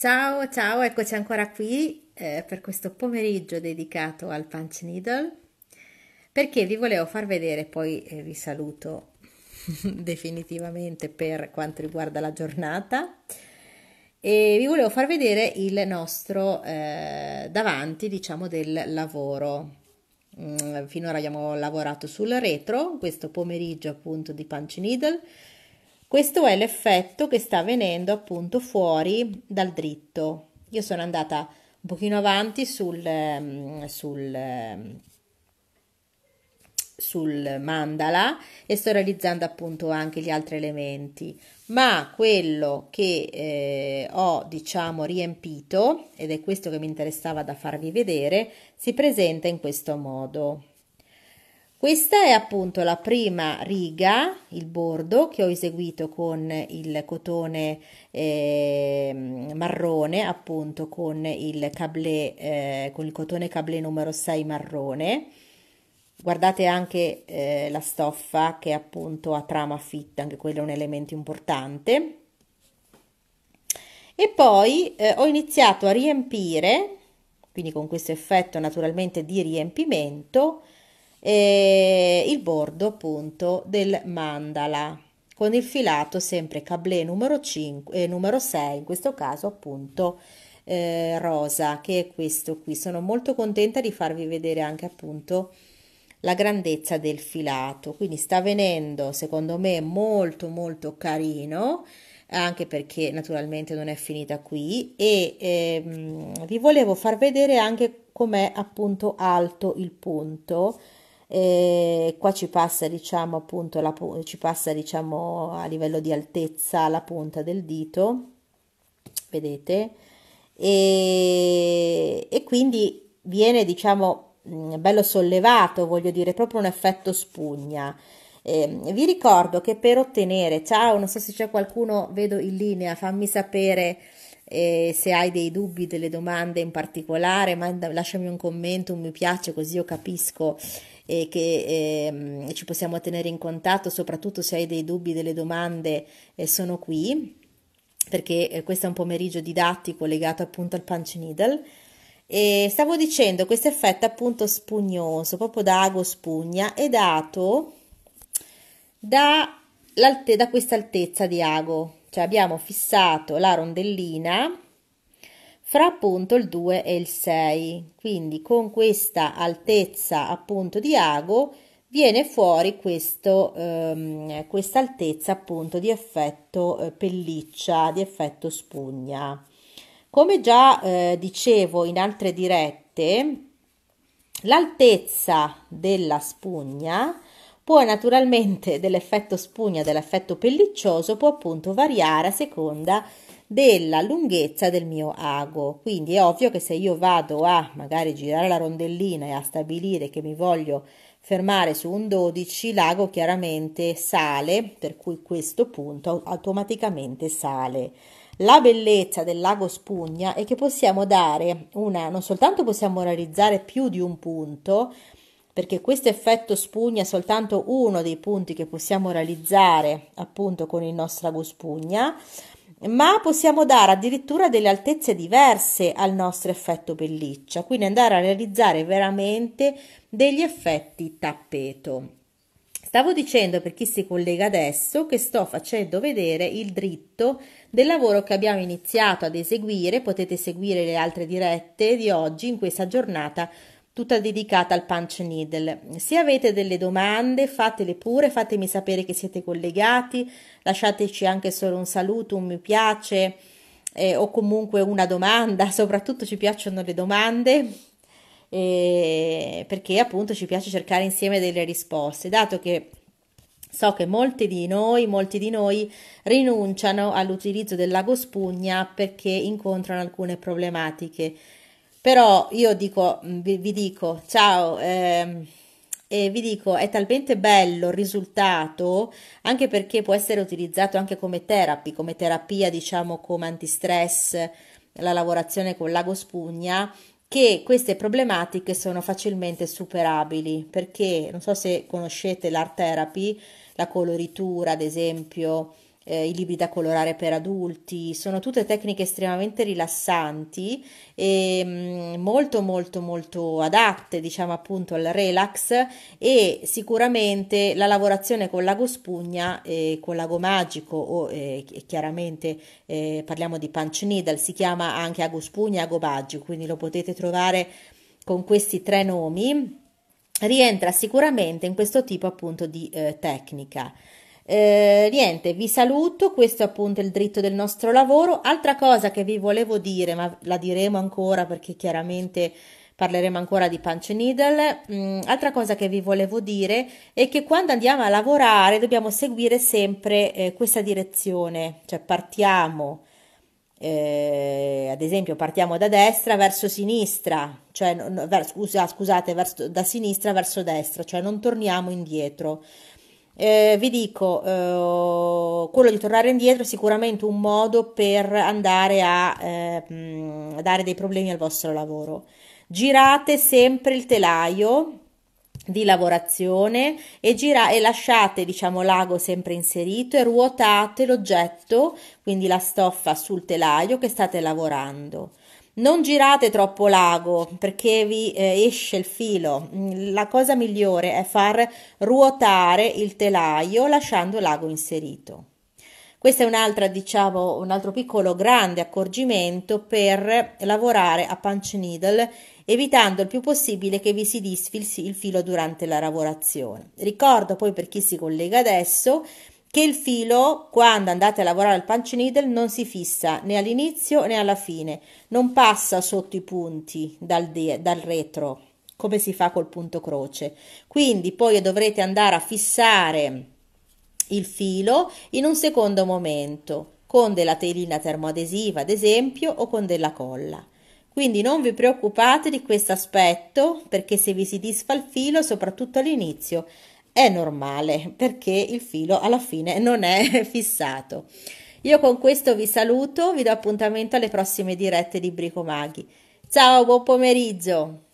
Ciao, ciao, eccoci ancora qui eh, per questo pomeriggio dedicato al Punch Needle perché vi volevo far vedere, poi eh, vi saluto definitivamente per quanto riguarda la giornata e vi volevo far vedere il nostro eh, davanti, diciamo, del lavoro. Mm, finora abbiamo lavorato sul retro, questo pomeriggio appunto di Punch Needle questo è l'effetto che sta venendo appunto fuori dal dritto. Io sono andata un pochino avanti sul, ehm, sul, ehm, sul mandala e sto realizzando appunto anche gli altri elementi, ma quello che eh, ho diciamo riempito, ed è questo che mi interessava da farvi vedere, si presenta in questo modo. Questa è appunto la prima riga, il bordo, che ho eseguito con il cotone eh, marrone, appunto con il, cablé, eh, con il cotone cablé numero 6 marrone. Guardate anche eh, la stoffa che è appunto a trama fitta, anche quello è un elemento importante. E poi eh, ho iniziato a riempire, quindi con questo effetto naturalmente di riempimento, eh, il bordo appunto del mandala con il filato sempre cablé numero 5 e eh, numero 6 in questo caso appunto eh, rosa che è questo qui sono molto contenta di farvi vedere anche appunto la grandezza del filato quindi sta venendo secondo me molto molto carino anche perché naturalmente non è finita qui e ehm, vi volevo far vedere anche com'è appunto alto il punto e qua ci passa diciamo appunto la, ci passa diciamo a livello di altezza la punta del dito vedete e, e quindi viene diciamo mm, bello sollevato voglio dire proprio un effetto spugna eh, vi ricordo che per ottenere ciao non so se c'è qualcuno vedo in linea fammi sapere e se hai dei dubbi, delle domande in particolare, manda, lasciami un commento, un mi piace, così io capisco e eh, che eh, ci possiamo tenere in contatto, soprattutto se hai dei dubbi, delle domande, eh, sono qui perché eh, questo è un pomeriggio didattico legato appunto al punch needle. E stavo dicendo, questo effetto appunto spugnoso, proprio da ago spugna, è dato da, da questa altezza di ago, cioè abbiamo fissato la rondellina fra appunto il 2 e il 6 quindi con questa altezza appunto di ago viene fuori questo, ehm, questa altezza appunto di effetto eh, pelliccia di effetto spugna come già eh, dicevo in altre dirette l'altezza della spugna poi naturalmente dell'effetto spugna, dell'effetto pelliccioso può appunto variare a seconda della lunghezza del mio ago. Quindi è ovvio che se io vado a magari girare la rondellina e a stabilire che mi voglio fermare su un 12, l'ago chiaramente sale, per cui questo punto automaticamente sale. La bellezza del lago Spugna è che possiamo dare una, non soltanto possiamo realizzare più di un punto, perché questo effetto spugna è soltanto uno dei punti che possiamo realizzare appunto con il nostro agospugna, ma possiamo dare addirittura delle altezze diverse al nostro effetto pelliccia, quindi andare a realizzare veramente degli effetti tappeto. Stavo dicendo per chi si collega adesso che sto facendo vedere il dritto del lavoro che abbiamo iniziato ad eseguire, potete seguire le altre dirette di oggi in questa giornata tutta dedicata al punch needle. Se avete delle domande, fatele pure, fatemi sapere che siete collegati, lasciateci anche solo un saluto, un mi piace eh, o comunque una domanda, soprattutto ci piacciono le domande. Eh, perché appunto ci piace cercare insieme delle risposte, dato che so che molti di noi, molti di noi rinunciano all'utilizzo dell'ago spugna perché incontrano alcune problematiche però io dico, mm, vi, vi dico, ciao, ehm, e vi dico, è talmente bello il risultato, anche perché può essere utilizzato anche come terapia come terapia, diciamo, come antistress, la lavorazione con l'ago spugna, che queste problematiche sono facilmente superabili perché non so se conoscete l'art therapy, la coloritura ad esempio, eh, i libri da colorare per adulti, sono tutte tecniche estremamente rilassanti e mm, molto molto molto adatte diciamo appunto al relax e sicuramente la lavorazione con l'ago spugna e con l'ago magico o eh, chiaramente eh, parliamo di punch needle, si chiama anche ago spugna e ago magico, quindi lo potete trovare con questi tre nomi rientra sicuramente in questo tipo appunto di eh, tecnica. Eh, niente, vi saluto, questo è appunto il dritto del nostro lavoro. Altra cosa che vi volevo dire, ma la diremo ancora perché chiaramente parleremo ancora di Punch Needle. Mm, altra cosa che vi volevo dire è che quando andiamo a lavorare dobbiamo seguire sempre eh, questa direzione, cioè partiamo, eh, ad esempio partiamo da destra verso sinistra, cioè, no, verso, scusate, verso, da sinistra verso destra, cioè non torniamo indietro eh, vi dico, eh, quello di tornare indietro è sicuramente un modo per andare a eh, dare dei problemi al vostro lavoro. Girate sempre il telaio di lavorazione e, gira- e lasciate diciamo l'ago sempre inserito e ruotate l'oggetto quindi la stoffa sul telaio che state lavorando non girate troppo l'ago perché vi eh, esce il filo. Mm, la cosa migliore è far ruotare il telaio lasciando l'ago inserito. Questo è un, diciamo, un altro piccolo grande accorgimento per lavorare a punch needle, evitando il più possibile che vi si disfilsi il filo durante la lavorazione. Ricordo poi per chi si collega adesso che il filo, quando andate a lavorare al punch needle, non si fissa né all'inizio né alla fine, non passa sotto i punti dal, de- dal retro, come si fa col punto croce. Quindi poi dovrete andare a fissare il filo in un secondo momento, con della telina termoadesiva ad esempio o con della colla. Quindi non vi preoccupate di questo aspetto perché se vi si disfa il filo, soprattutto all'inizio, è normale perché il filo alla fine non è fissato. Io con questo vi saluto, vi do appuntamento alle prossime dirette di Brico Maghi. Ciao, buon pomeriggio!